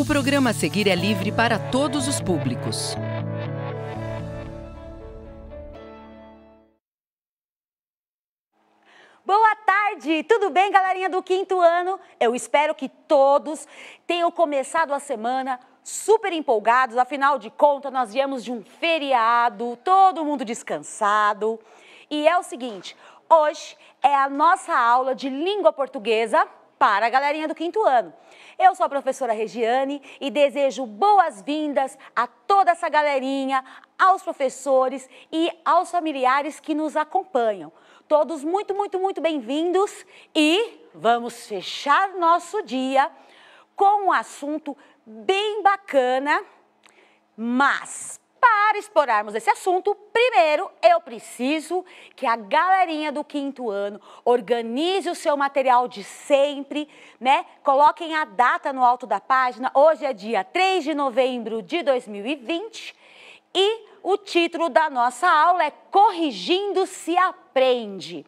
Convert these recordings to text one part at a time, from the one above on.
O programa a seguir é livre para todos os públicos. Boa tarde! Tudo bem, galerinha do quinto ano? Eu espero que todos tenham começado a semana super empolgados, afinal de contas, nós viemos de um feriado, todo mundo descansado. E é o seguinte: hoje é a nossa aula de língua portuguesa para a galerinha do quinto ano. Eu sou a professora Regiane e desejo boas-vindas a toda essa galerinha, aos professores e aos familiares que nos acompanham. Todos muito, muito, muito bem-vindos e vamos fechar nosso dia com um assunto bem bacana, mas para explorarmos esse assunto, primeiro eu preciso que a galerinha do quinto ano organize o seu material de sempre, né? Coloquem a data no alto da página. Hoje é dia 3 de novembro de 2020 e o título da nossa aula é Corrigindo se aprende.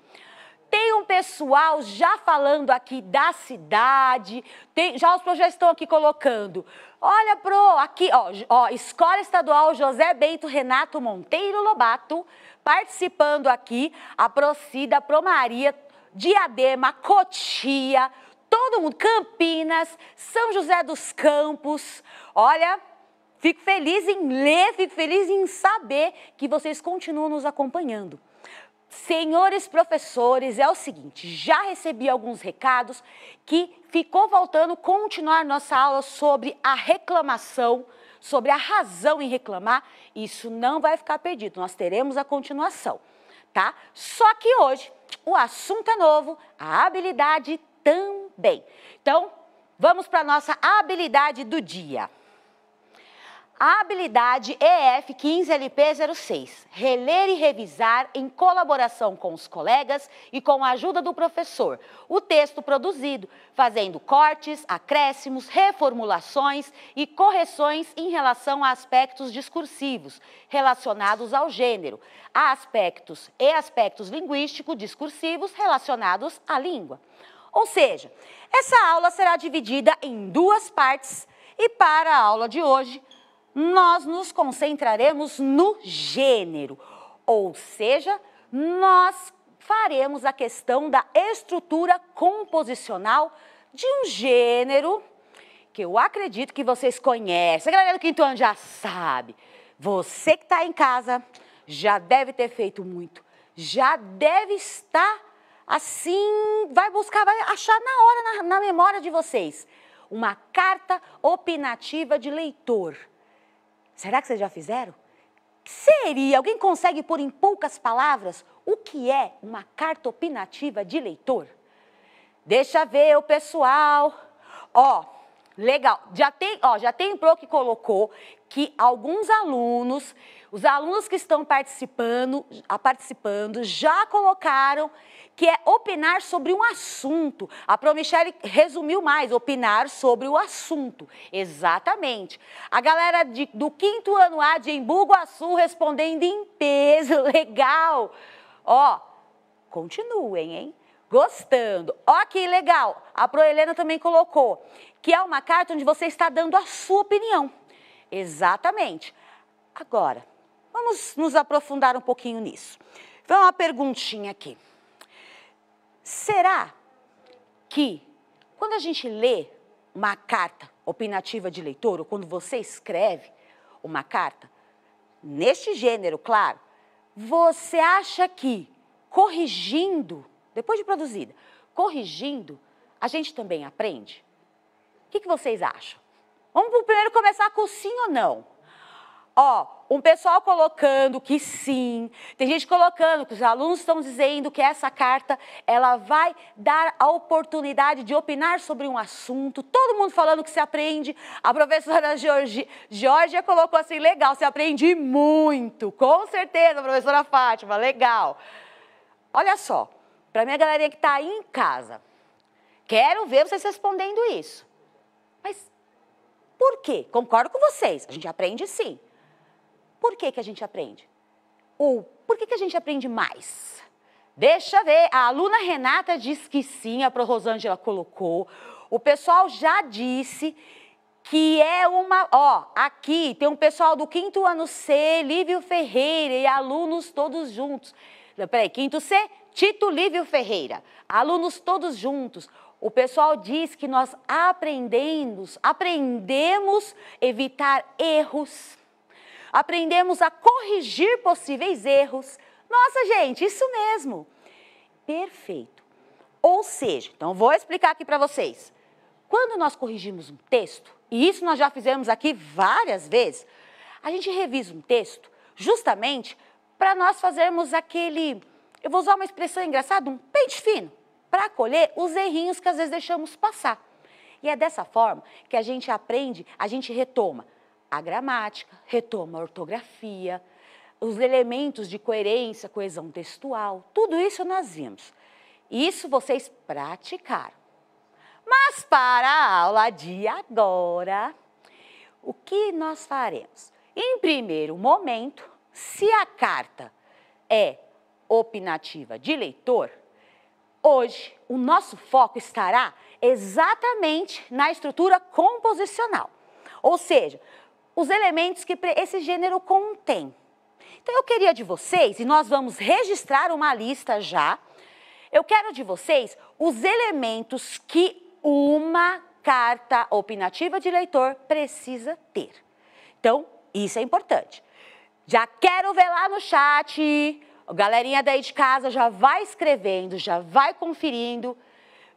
Tem um pessoal já falando aqui da cidade, tem, já os projetos estão aqui colocando. Olha, pro, aqui, ó, ó, Escola Estadual José Bento Renato Monteiro Lobato, participando aqui, a Procida, Pro Maria, Diadema, Cotia, todo mundo, Campinas, São José dos Campos. Olha, fico feliz em ler, fico feliz em saber que vocês continuam nos acompanhando. Senhores professores, é o seguinte, já recebi alguns recados que ficou faltando continuar nossa aula sobre a reclamação, sobre a razão em reclamar. Isso não vai ficar perdido, nós teremos a continuação, tá? Só que hoje o assunto é novo, a habilidade também. Então, vamos para a nossa habilidade do dia. A habilidade EF 15LP06, reler e revisar em colaboração com os colegas e com a ajuda do professor, o texto produzido, fazendo cortes, acréscimos, reformulações e correções em relação a aspectos discursivos relacionados ao gênero, a aspectos e aspectos linguístico-discursivos relacionados à língua. Ou seja, essa aula será dividida em duas partes e para a aula de hoje, nós nos concentraremos no gênero, ou seja, nós faremos a questão da estrutura composicional de um gênero que eu acredito que vocês conhecem. A galera do quinto ano já sabe. Você que está em casa já deve ter feito muito, já deve estar assim, vai buscar, vai achar na hora, na, na memória de vocês, uma carta opinativa de leitor Será que vocês já fizeram? seria, alguém consegue pôr em poucas palavras o que é uma carta opinativa de leitor? Deixa ver o pessoal. Ó, legal. Já tem, ó, já tem pro que colocou que alguns alunos os alunos que estão participando, participando já colocaram que é opinar sobre um assunto. A Promichelle resumiu mais, opinar sobre o assunto. Exatamente. A galera de, do quinto ano A de Embu Guaçu respondendo em peso. Legal. Ó, continuem, hein? gostando. Ó, que legal! A Helena também colocou que é uma carta onde você está dando a sua opinião. Exatamente. Agora, Vamos nos aprofundar um pouquinho nisso. Vem uma perguntinha aqui. Será que quando a gente lê uma carta opinativa de leitor, ou quando você escreve uma carta, neste gênero, claro, você acha que corrigindo, depois de produzida, corrigindo, a gente também aprende? O que, que vocês acham? Vamos primeiro começar com sim ou não. Ó, um pessoal colocando que sim, tem gente colocando que os alunos estão dizendo que essa carta ela vai dar a oportunidade de opinar sobre um assunto. Todo mundo falando que se aprende. A professora Georgi, Georgia colocou assim: legal, se aprende muito. Com certeza, professora Fátima, legal. Olha só, para minha galerinha que está aí em casa, quero ver vocês respondendo isso. Mas por quê? Concordo com vocês, a gente aprende sim. Por que, que a gente aprende? Ou por que, que a gente aprende mais? Deixa ver, a aluna Renata diz que sim, a Pro Rosângela colocou. O pessoal já disse que é uma. Ó, aqui tem um pessoal do quinto ano C, Lívio Ferreira, e alunos todos juntos. peraí, quinto C, Tito Lívio Ferreira. Alunos todos juntos. O pessoal diz que nós aprendemos, aprendemos evitar erros, aprendemos a corrigir possíveis erros. Nossa, gente, isso mesmo. Perfeito. Ou seja, então vou explicar aqui para vocês. Quando nós corrigimos um texto, e isso nós já fizemos aqui várias vezes, a gente revisa um texto justamente para nós fazermos aquele, eu vou usar uma expressão engraçada, um pente fino, para colher os errinhos que às vezes deixamos passar. E é dessa forma que a gente aprende, a gente retoma a gramática, retoma a ortografia, os elementos de coerência, coesão textual, tudo isso nós vimos. Isso vocês praticaram. Mas para a aula de agora, o que nós faremos? Em primeiro momento, se a carta é opinativa de leitor, hoje o nosso foco estará exatamente na estrutura composicional. Ou seja, os elementos que esse gênero contém. Então eu queria de vocês, e nós vamos registrar uma lista já, eu quero de vocês os elementos que uma carta opinativa de leitor precisa ter. Então, isso é importante. Já quero ver lá no chat. Galerinha daí de casa já vai escrevendo, já vai conferindo.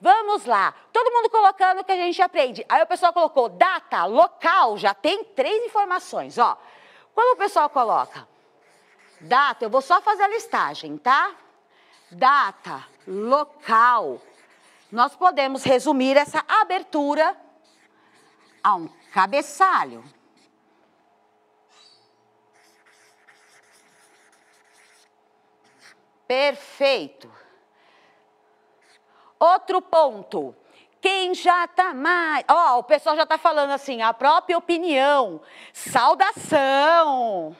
Vamos lá. Todo mundo colocando o que a gente aprende. Aí o pessoal colocou data, local, já tem três informações, ó. Quando o pessoal coloca data, eu vou só fazer a listagem, tá? Data, local. Nós podemos resumir essa abertura a um cabeçalho. Perfeito. Outro ponto. Quem já está mais. Ó, oh, o pessoal já está falando assim, a própria opinião. Saudação.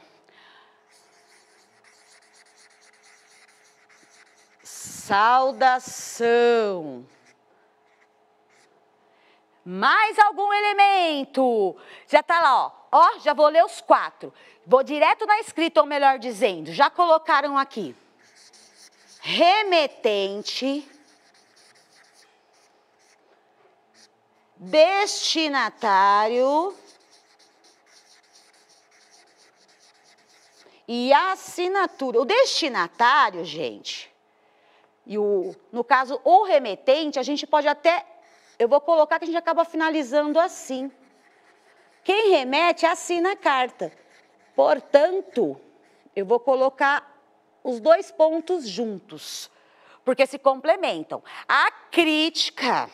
Saudação. Mais algum elemento? Já está lá, ó. ó. Já vou ler os quatro. Vou direto na escrita, ou melhor dizendo, já colocaram aqui. Remetente destinatário e assinatura. O destinatário, gente, e o, no caso, o remetente, a gente pode até. Eu vou colocar que a gente acaba finalizando assim. Quem remete assina a carta. Portanto, eu vou colocar os dois pontos juntos, porque se complementam. A crítica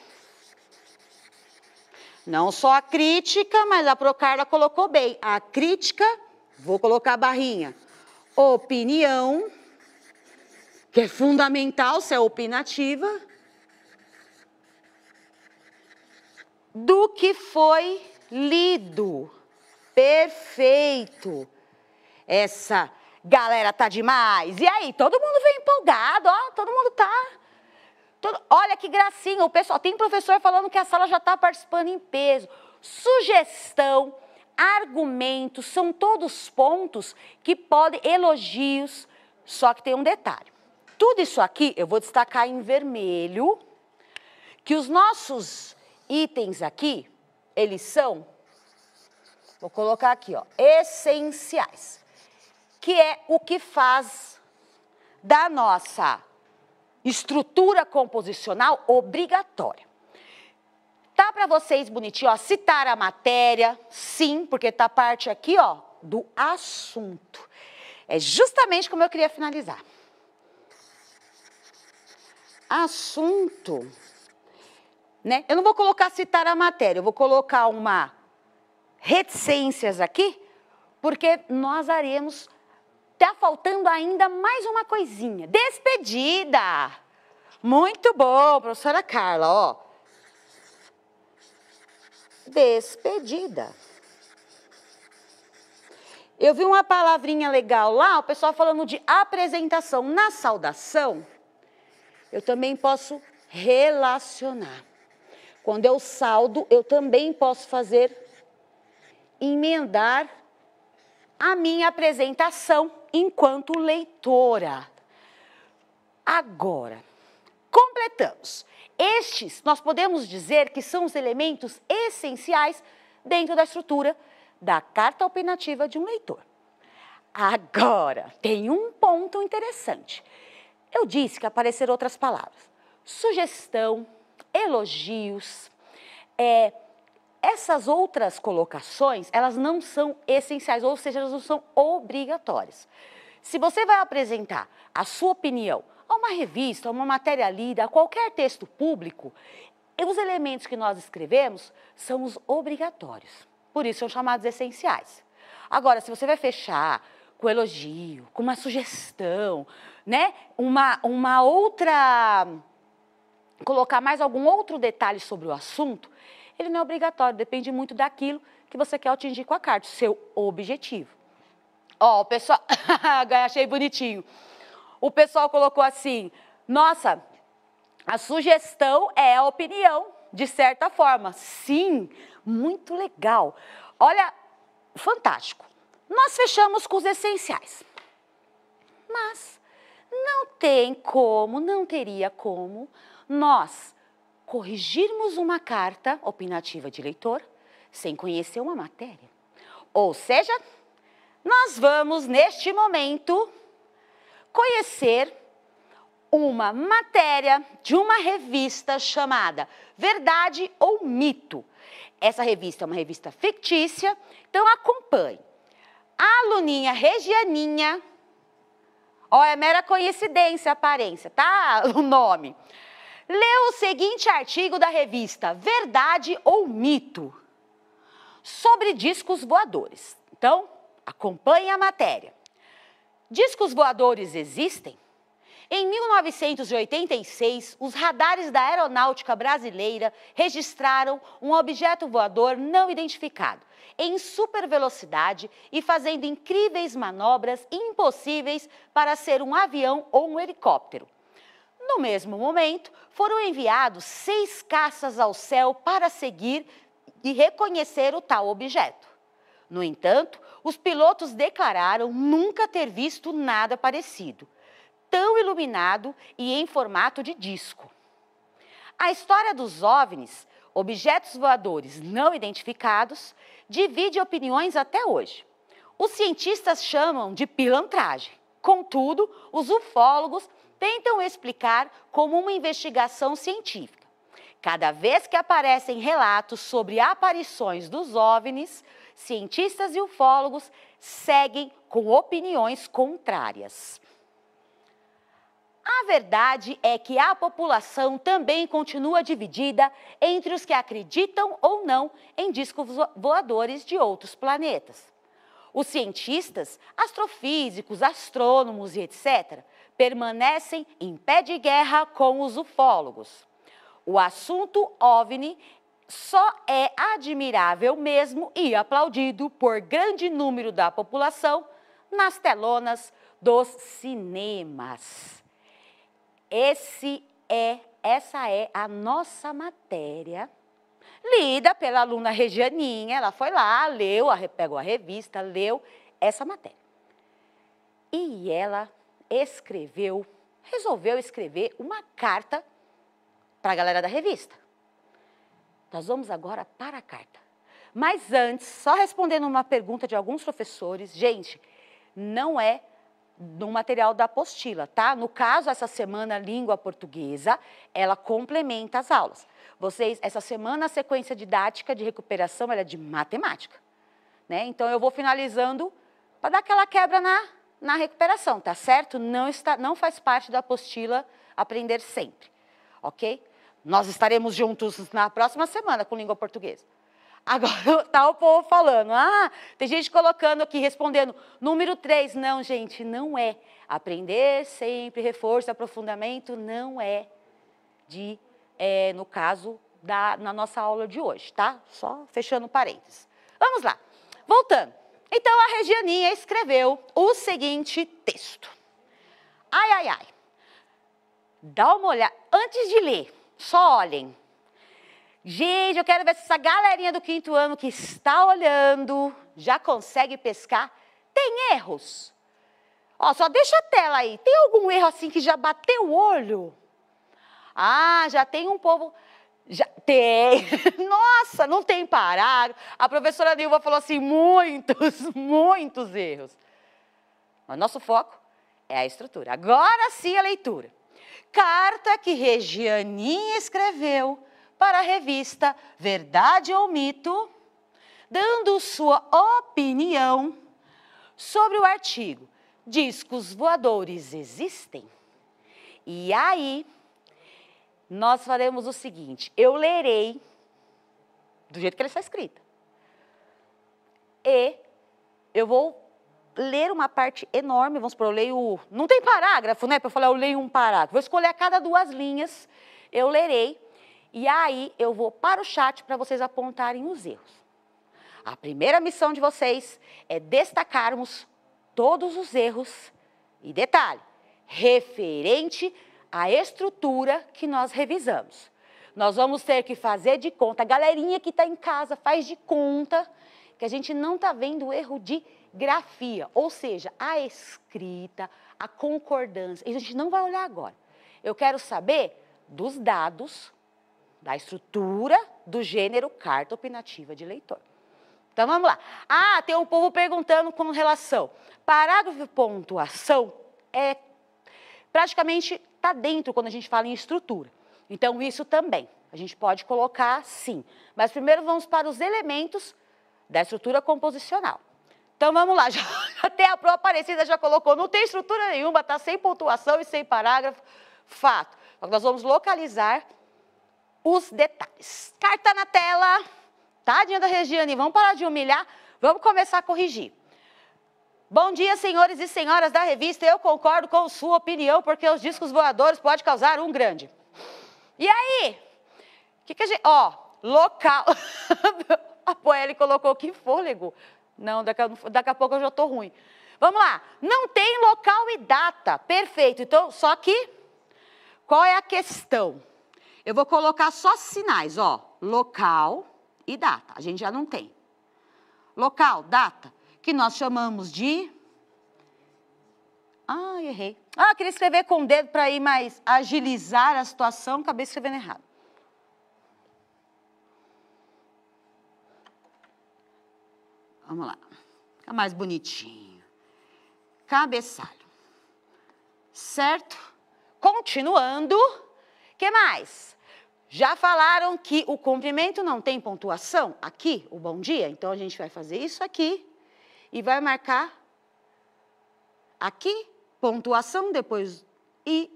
não só a crítica, mas a Procarla colocou bem. A crítica, vou colocar a barrinha. Opinião, que é fundamental se é opinativa, do que foi lido. Perfeito. Essa galera tá demais. E aí, todo mundo vem empolgado, ó, todo mundo tá Todo, olha que gracinha, o pessoal tem professor falando que a sala já está participando em peso. Sugestão, argumentos, são todos pontos que podem elogios, só que tem um detalhe. Tudo isso aqui eu vou destacar em vermelho, que os nossos itens aqui, eles são vou colocar aqui, ó, essenciais, que é o que faz da nossa estrutura composicional obrigatória. Tá para vocês bonitinho, ó, citar a matéria, sim, porque tá parte aqui, ó, do assunto. É justamente como eu queria finalizar. Assunto, né? Eu não vou colocar citar a matéria, eu vou colocar uma reticências aqui, porque nós haremos Tá faltando ainda mais uma coisinha. Despedida! Muito bom, professora Carla, ó. Despedida. Eu vi uma palavrinha legal lá, o pessoal falando de apresentação. Na saudação, eu também posso relacionar. Quando eu saldo, eu também posso fazer emendar a minha apresentação enquanto leitora. Agora, completamos. Estes nós podemos dizer que são os elementos essenciais dentro da estrutura da carta opinativa de um leitor. Agora, tem um ponto interessante. Eu disse que apareceram outras palavras: sugestão, elogios, é, essas outras colocações, elas não são essenciais, ou seja, elas não são obrigatórias. Se você vai apresentar a sua opinião a uma revista, a uma matéria lida, a qualquer texto público, os elementos que nós escrevemos são os obrigatórios. Por isso são chamados essenciais. Agora, se você vai fechar com elogio, com uma sugestão, né? Uma, uma outra. colocar mais algum outro detalhe sobre o assunto, ele não é obrigatório, depende muito daquilo que você quer atingir com a carta, seu objetivo. Ó, oh, o pessoal, achei bonitinho. O pessoal colocou assim: nossa, a sugestão é a opinião, de certa forma. Sim, muito legal. Olha, fantástico. Nós fechamos com os essenciais. Mas não tem como, não teria como nós corrigirmos uma carta opinativa de leitor sem conhecer uma matéria. Ou seja, nós vamos, neste momento, conhecer uma matéria de uma revista chamada Verdade ou Mito. Essa revista é uma revista fictícia, então acompanhe. A aluninha Regianinha, ó, é mera coincidência a aparência, tá? O nome leu o seguinte artigo da revista Verdade ou Mito sobre discos voadores. Então, acompanhe a matéria. Discos voadores existem? Em 1986, os radares da Aeronáutica Brasileira registraram um objeto voador não identificado, em supervelocidade e fazendo incríveis manobras impossíveis para ser um avião ou um helicóptero. No mesmo momento, foram enviados seis caças ao céu para seguir e reconhecer o tal objeto. No entanto, os pilotos declararam nunca ter visto nada parecido, tão iluminado e em formato de disco. A história dos OVNIs, objetos voadores não identificados, divide opiniões até hoje. Os cientistas chamam de pilantragem. Contudo, os ufólogos tentam explicar como uma investigação científica. Cada vez que aparecem relatos sobre aparições dos OVNIs, cientistas e ufólogos seguem com opiniões contrárias. A verdade é que a população também continua dividida entre os que acreditam ou não em discos voadores de outros planetas. Os cientistas, astrofísicos, astrônomos e etc., permanecem em pé de guerra com os ufólogos. O assunto OVNI só é admirável mesmo e aplaudido por grande número da população nas telonas dos cinemas. Esse é, essa é a nossa matéria lida pela aluna Regianinha, ela foi lá, leu, pegou a revista, leu essa matéria. E ela escreveu, resolveu escrever uma carta para a galera da revista. Nós vamos agora para a carta. Mas antes, só respondendo uma pergunta de alguns professores, gente, não é no material da apostila, tá? No caso, essa semana, língua portuguesa, ela complementa as aulas. Vocês, essa semana, a sequência didática de recuperação é de matemática, né? Então, eu vou finalizando para dar aquela quebra na, na recuperação, tá certo? Não, está, não faz parte da apostila aprender sempre, ok? Nós estaremos juntos na próxima semana com língua portuguesa. Agora tá o povo falando, ah, tem gente colocando aqui, respondendo, número 3, não, gente, não é. Aprender sempre, reforço, aprofundamento, não é de, é, no caso, da, na nossa aula de hoje, tá? Só fechando parênteses. Vamos lá, voltando. Então, a Regianinha escreveu o seguinte texto. Ai, ai, ai. Dá uma olhada. Antes de ler, só olhem. Gente, eu quero ver se essa galerinha do quinto ano que está olhando já consegue pescar. Tem erros? Ó, só deixa a tela aí. Tem algum erro assim que já bateu o olho? Ah, já tem um povo. Já tem. Nossa, não tem parado. A professora Nilva falou assim: muitos, muitos erros. Mas nosso foco é a estrutura. Agora sim a leitura. Carta que Regianinha escreveu para a revista Verdade ou Mito, dando sua opinião sobre o artigo Discos Voadores Existem? E aí, nós faremos o seguinte: eu lerei do jeito que ela está escrita. E eu vou ler uma parte enorme, vamos supor, eu leio. Não tem parágrafo, né? Para eu falar, eu leio um parágrafo. Vou escolher a cada duas linhas, eu lerei e aí eu vou para o chat para vocês apontarem os erros. A primeira missão de vocês é destacarmos todos os erros e detalhe referente à estrutura que nós revisamos. Nós vamos ter que fazer de conta, a galerinha que está em casa faz de conta que a gente não está vendo erro de grafia, ou seja, a escrita, a concordância. E a gente não vai olhar agora. Eu quero saber dos dados da estrutura do gênero carta opinativa de leitor. Então vamos lá. Ah, tem um povo perguntando com relação. Parágrafo pontuação é praticamente está dentro quando a gente fala em estrutura. Então isso também a gente pode colocar sim. Mas primeiro vamos para os elementos da estrutura composicional. Então vamos lá, já, até a própria Aparecida já colocou, não tem estrutura nenhuma, está sem pontuação e sem parágrafo, fato. Nós vamos localizar os detalhes. Carta na tela. Tadinha da Regiane, vamos parar de humilhar, vamos começar a corrigir. Bom dia, senhores e senhoras da revista. Eu concordo com sua opinião, porque os discos voadores podem causar um grande. E aí? que, que a gente. Ó, local. a Poeli colocou que fôlego. Não, daqui, daqui a pouco eu já estou ruim. Vamos lá. Não tem local e data. Perfeito. Então, só que. Qual é a questão? Eu vou colocar só sinais, ó, local e data. A gente já não tem. Local, data, que nós chamamos de Ah, errei. Ah, queria escrever com o dedo para ir mais agilizar a situação, acabei escrevendo errado. Vamos lá. Fica mais bonitinho. Cabeçalho. Certo? Continuando que mais? Já falaram que o cumprimento não tem pontuação aqui, o bom dia. Então a gente vai fazer isso aqui e vai marcar aqui, pontuação, depois e.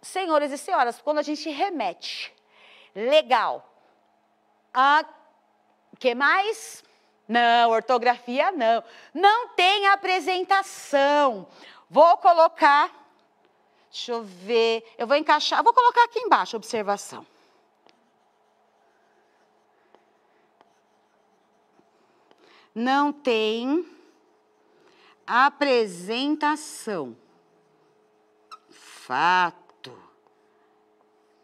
Senhores e senhoras, quando a gente remete, legal. O que mais? Não, ortografia não. Não tem apresentação. Vou colocar Deixa eu ver. Eu vou encaixar, vou colocar aqui embaixo observação. Não tem apresentação. Fato.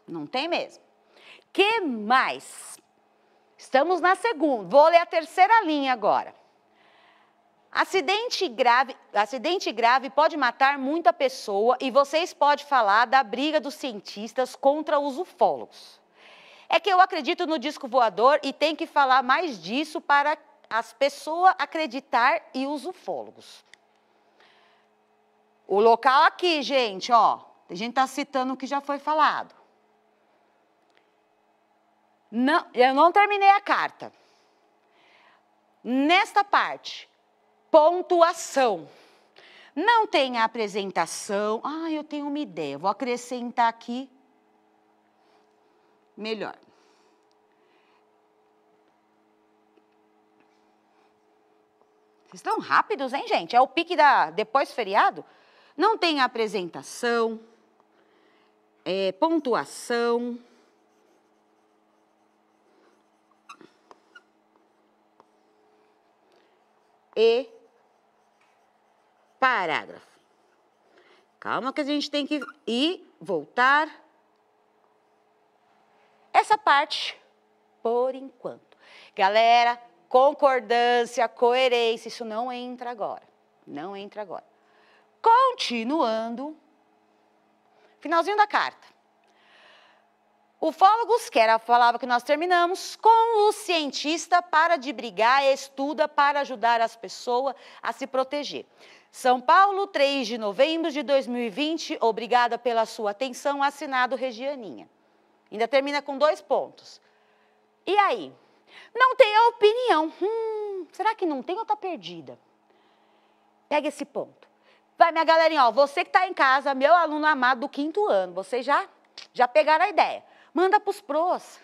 Não tem mesmo. Que mais? Estamos na segunda. Vou ler a terceira linha agora. Acidente grave, acidente grave pode matar muita pessoa e vocês podem falar da briga dos cientistas contra os ufólogos. É que eu acredito no disco voador e tem que falar mais disso para as pessoas acreditar e os ufólogos. O local aqui, gente, ó, a gente está citando o que já foi falado. Não, eu não terminei a carta. Nesta parte, Pontuação. Não tem a apresentação. Ah, eu tenho uma ideia. Vou acrescentar aqui. Melhor. Vocês estão rápidos, hein, gente? É o pique da depois feriado? Não tem apresentação, é, pontuação. E Parágrafo. Calma que a gente tem que ir, voltar. Essa parte, por enquanto. Galera, concordância, coerência, isso não entra agora. Não entra agora. Continuando, finalzinho da carta. Ufólogos, que era a palavra que nós terminamos, com o cientista para de brigar, estuda para ajudar as pessoas a se proteger. São Paulo, 3 de novembro de 2020. Obrigada pela sua atenção. Assinado Regianinha. Ainda termina com dois pontos. E aí? Não tem a opinião. Hum, será que não tem ou tá perdida? Pega esse ponto. Vai, minha galerinha, ó, você que está em casa, meu aluno amado do quinto ano, vocês já, já pegaram a ideia. Manda para os pros.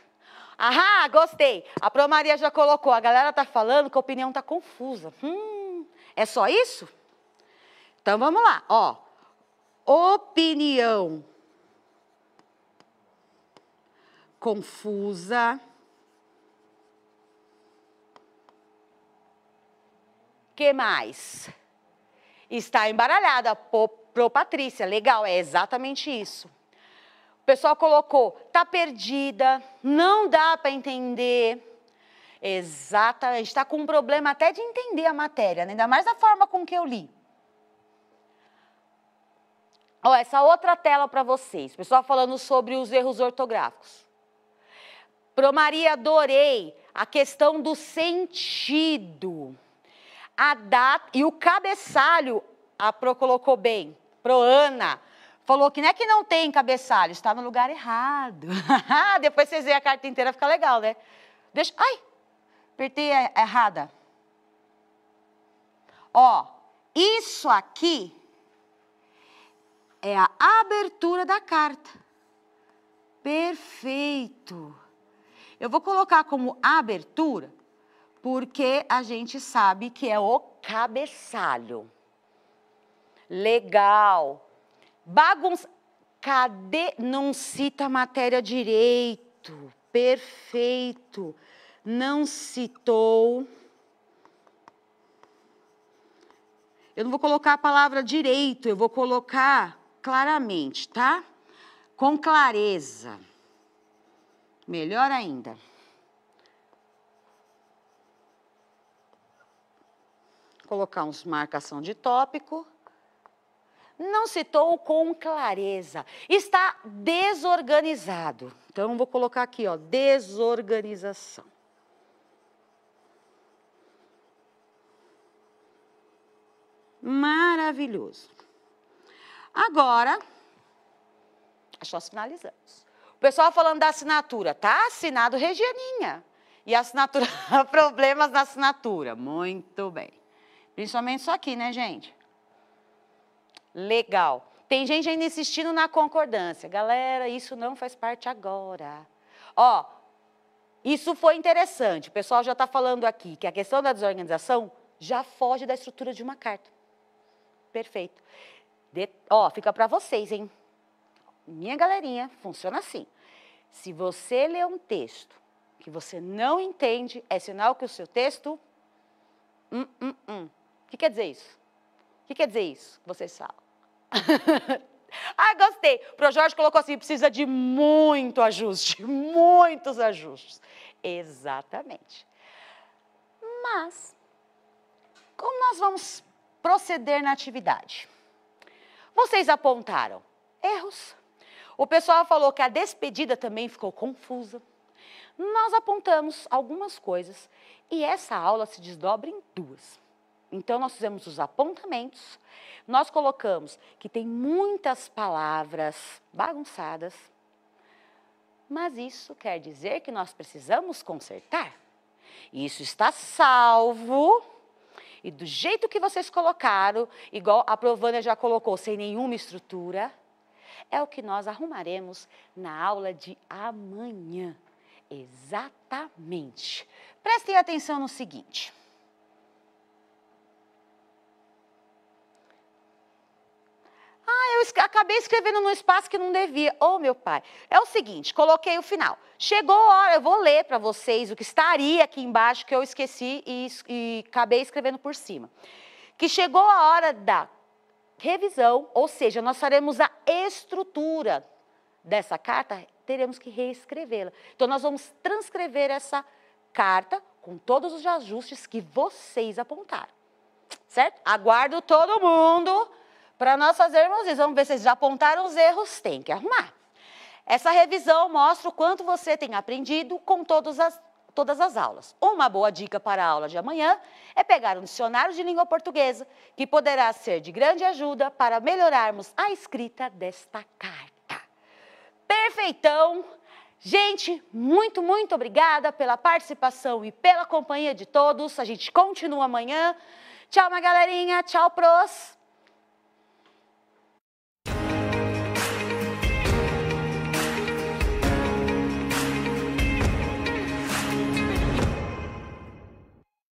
Ahá, gostei. A Pro Maria já colocou. A galera tá falando que a opinião tá confusa. Hum, é só isso? Então vamos lá, ó. Opinião confusa. Que mais? Está embaralhada. Pô, pro Patrícia, legal, é exatamente isso. O pessoal colocou, tá perdida, não dá para entender. Exatamente, está com um problema até de entender a matéria, né? ainda mais da forma com que eu li. Ó, essa outra tela para vocês, pessoal falando sobre os erros ortográficos. Pro Maria, adorei a questão do sentido. A data e o cabeçalho, a Pro colocou bem. Pro Ana falou que não é que não tem cabeçalho, está no lugar errado. Depois vocês veem a carta inteira, fica legal, né? Deixa, ai, apertei errada. Ó, isso aqui abertura da carta. Perfeito. Eu vou colocar como abertura, porque a gente sabe que é o cabeçalho. Legal. Bagunça. Cadê? Não cita a matéria direito. Perfeito. Não citou. Eu não vou colocar a palavra direito, eu vou colocar claramente, tá? Com clareza. Melhor ainda. Colocar uns marcação de tópico. Não citou com clareza. Está desorganizado. Então, vou colocar aqui, ó, desorganização. Maravilhoso. Agora, acho é que nós finalizamos. O pessoal falando da assinatura, tá assinado Regianinha. E a assinatura, problemas na assinatura. Muito bem. Principalmente isso aqui, né, gente? Legal. Tem gente ainda insistindo na concordância. Galera, isso não faz parte agora. Ó, isso foi interessante. O pessoal já está falando aqui que a questão da desorganização já foge da estrutura de uma carta. Perfeito. De, ó, fica para vocês, hein? Minha galerinha, funciona assim. Se você lê um texto que você não entende, é sinal que o seu texto. Hum, hum, hum. O que quer dizer isso? O que quer dizer isso? Vocês falam. ah, gostei. O Jorge colocou assim: precisa de muito ajuste, muitos ajustes. Exatamente. Mas, como nós vamos proceder na atividade? Vocês apontaram erros. O pessoal falou que a despedida também ficou confusa. Nós apontamos algumas coisas e essa aula se desdobra em duas. Então, nós fizemos os apontamentos, nós colocamos que tem muitas palavras bagunçadas, mas isso quer dizer que nós precisamos consertar. Isso está salvo e do jeito que vocês colocaram, igual a Provana já colocou, sem nenhuma estrutura, é o que nós arrumaremos na aula de amanhã. Exatamente. Prestem atenção no seguinte. Ah, eu acabei escrevendo num espaço que não devia. Ô, oh, meu pai. É o seguinte, coloquei o final. Chegou a hora, eu vou ler para vocês o que estaria aqui embaixo que eu esqueci e, e acabei escrevendo por cima. Que chegou a hora da revisão, ou seja, nós faremos a estrutura dessa carta, teremos que reescrevê-la. Então, nós vamos transcrever essa carta com todos os ajustes que vocês apontaram. Certo? Aguardo todo mundo para nós fazermos isso, vamos ver se vocês já apontaram os erros, tem que arrumar. Essa revisão mostra o quanto você tem aprendido com todas as, todas as aulas. Uma boa dica para a aula de amanhã é pegar um dicionário de língua portuguesa, que poderá ser de grande ajuda para melhorarmos a escrita desta carta. Perfeitão! Gente, muito, muito obrigada pela participação e pela companhia de todos. A gente continua amanhã. Tchau, uma galerinha. Tchau, pros.